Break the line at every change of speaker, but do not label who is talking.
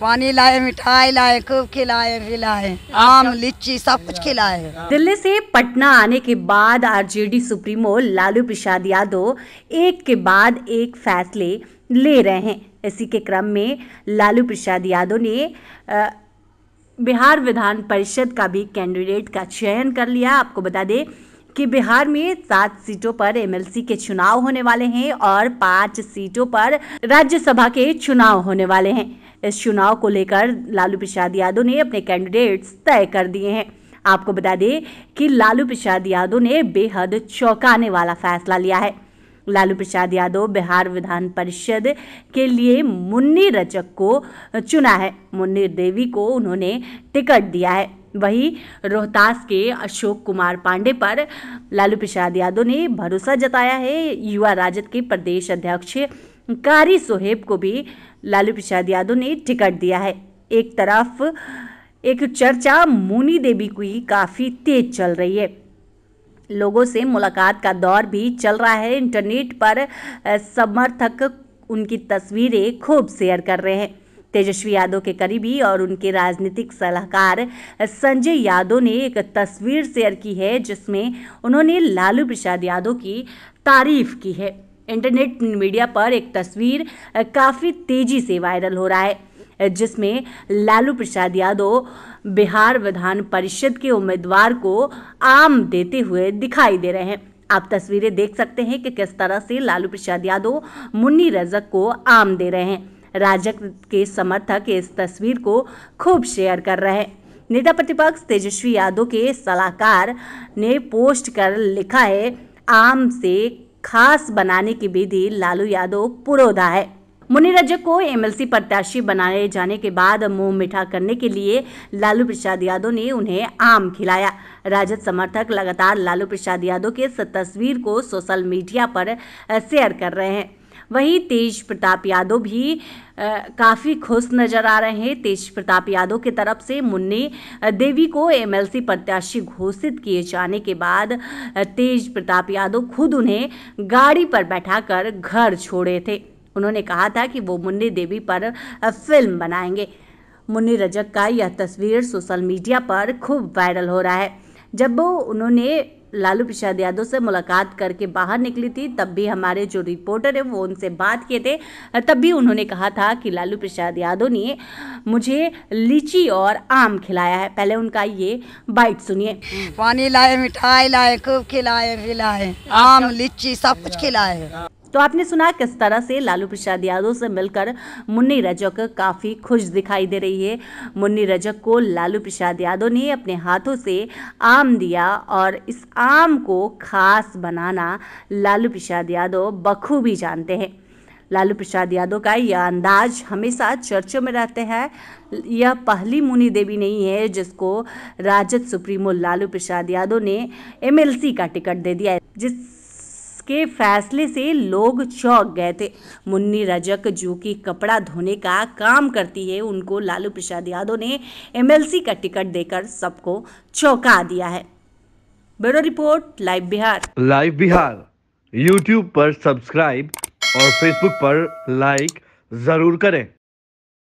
पानी लाए मिठाई लाए खूब खिलाए पिलाए आम अच्छा। लीची सब कुछ खिलाए दिल्ली से पटना आने के बाद आरजेडी सुप्रीमो लालू प्रसाद यादव एक के बाद एक फैसले ले रहे हैं इसी के क्रम में लालू प्रसाद यादव ने बिहार विधान परिषद का भी कैंडिडेट का चयन कर लिया आपको बता दें कि बिहार में सात सीटों पर एमएलसी के चुनाव होने वाले हैं और पांच सीटों पर राज्यसभा के चुनाव होने वाले हैं इस चुनाव को लेकर लालू प्रसाद यादव ने अपने कैंडिडेट्स तय कर दिए हैं आपको बता दें कि लालू प्रसाद यादव ने बेहद चौंकाने वाला फैसला लिया है लालू प्रसाद यादव बिहार विधान परिषद के लिए मुन्नी रचक को चुना है मुन्नी देवी को उन्होंने टिकट दिया है वही रोहतास के अशोक कुमार पांडे पर लालू प्रसाद यादव ने भरोसा जताया है युवा राजद के प्रदेश अध्यक्ष कारी सोहेब को भी लालू प्रसाद यादव ने टिकट दिया है एक तरफ एक चर्चा मोनी देवी की काफ़ी तेज चल रही है लोगों से मुलाकात का दौर भी चल रहा है इंटरनेट पर समर्थक उनकी तस्वीरें खूब शेयर कर रहे हैं तेजस्वी यादव के करीबी और उनके राजनीतिक सलाहकार संजय यादव ने एक तस्वीर शेयर की है जिसमें उन्होंने लालू प्रसाद यादव की तारीफ की है इंटरनेट मीडिया पर एक तस्वीर काफ़ी तेजी से वायरल हो रहा है जिसमें लालू प्रसाद यादव बिहार विधान परिषद के उम्मीदवार को आम देते हुए दिखाई दे रहे हैं आप तस्वीरें देख सकते हैं कि किस तरह से लालू प्रसाद यादव मुन्नी रजक को आम दे रहे हैं राजक के समर्थक इस तस्वीर को खूब शेयर कर रहे हैं नेता प्रतिपक्ष तेजस्वी यादव के सलाहकार ने पोस्ट कर लिखा है आम से खास बनाने की विधि लालू यादव पुरोधा है मुनि रजक को एमएलसी प्रत्याशी बनाए जाने के बाद मुंह मीठा करने के लिए लालू प्रसाद यादव ने उन्हें आम खिलाया राजद समर्थक लगातार लालू प्रसाद यादव के इस तस्वीर को सोशल मीडिया पर शेयर कर रहे हैं वहीं तेज प्रताप यादव भी काफ़ी खुश नजर आ रहे हैं तेज प्रताप यादव की तरफ से मुन्नी देवी को एमएलसी प्रत्याशी घोषित किए जाने के बाद तेज प्रताप यादव खुद उन्हें गाड़ी पर बैठाकर घर छोड़े थे उन्होंने कहा था कि वो मुन्नी देवी पर फिल्म बनाएंगे मुन्नी रजक का यह तस्वीर सोशल मीडिया पर खूब वायरल हो रहा है जब वो उन्होंने लालू प्रसाद यादव से मुलाकात करके बाहर निकली थी तब भी हमारे जो रिपोर्टर है वो उनसे बात किए थे तब भी उन्होंने कहा था कि लालू प्रसाद यादव ने मुझे लीची और आम खिलाया है पहले उनका ये बाइट सुनिए पानी लाए मिठाई लाए खूब खिलाए पिलाए आम लीची सब कुछ खिलाए तो आपने सुना किस तरह से लालू प्रसाद यादव से मिलकर मुन्नी रजक काफ़ी खुश दिखाई दे रही है मुन्नी रजक को लालू प्रसाद यादव ने अपने हाथों से आम दिया और इस आम को खास बनाना लालू प्रसाद यादव बखूबी जानते हैं लालू प्रसाद यादव का यह अंदाज हमेशा चर्चों में रहते हैं यह पहली मुनि देवी नहीं है जिसको राजद सुप्रीमो लालू प्रसाद यादव ने एमएलसी का टिकट दे दिया है जिस के फैसले से लोग चौंक गए थे मुन्नी रजक जो कि कपड़ा धोने का काम करती है उनको लालू प्रसाद यादव ने एमएलसी का टिकट देकर सबको चौंका दिया है bureau report live Bihar live Bihar YouTube पर सब्सक्राइब और फेसबुक पर लाइक जरूर करें